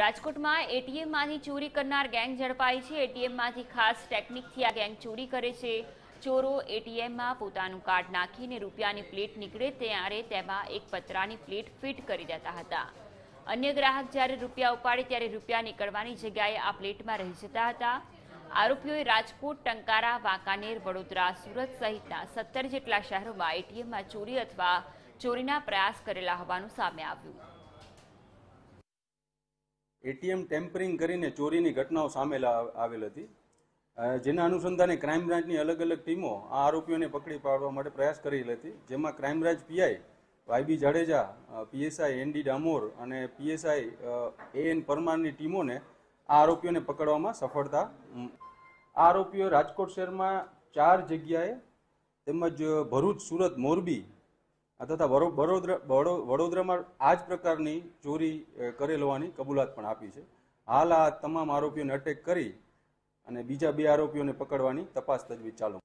રાજકોટમાં એટીએમમાંથી ચોરી કરનાર ગેંગ ઝડપાઈ છે એટીએમમાંથી ખાસ ટેકનિકથી આ ગેંગ ચોરી કરે છે ચોરો એટીએમમાં પોતાનું કાર્ડ નાખીને રૂપિયાની પ્લેટ નીકળે ત્યારે તેમાં એક પતરાની પ્લેટ ફિટ કરી દેતા હતા અન્ય ગ્રાહક જ્યારે રૂપિયા ઉપાડે ત્યારે રૂપિયા નીકળવાની જગ્યાએ આ પ્લેટમાં રહી જતા હતા આરોપીઓએ રાજકોટ ટંકારા વાંકાનેર વડોદરા સુરત સહિતના સત્તર જેટલા શહેરોમાં એટીએમમાં ચોરી અથવા ચોરીના પ્રયાસ કરેલા હોવાનું સામે આવ્યું એટીએમ ટેમ્પરિંગ કરીને ચોરીની ઘટનાઓ સામે આવેલ હતી જેના અનુસંધાને ક્રાઇમ બ્રાન્ચની અલગ અલગ ટીમો આ આરોપીઓને પકડી પાડવા માટે પ્રયાસ કરી હતી જેમાં crime branch PI YB Jadeja PSI N Damor અને પીએસઆઈ એ એન પરમારની ટીમોને આ આરોપીઓને પકડવામાં સફળતા આ આરોપીઓ રાજકોટ શહેરમાં ચાર જગ્યાએ તેમજ ભરૂચ સુરત મોરબી તથા વડોદરા વડોદરામાં આ જ પ્રકારની ચોરી કરેલ હોવાની કબૂલાત પણ આપી છે હાલ આ તમામ આરોપીઓને અટેક કરી અને બીજા બે આરોપીઓને પકડવાની તપાસ તજવીજ ચાલુ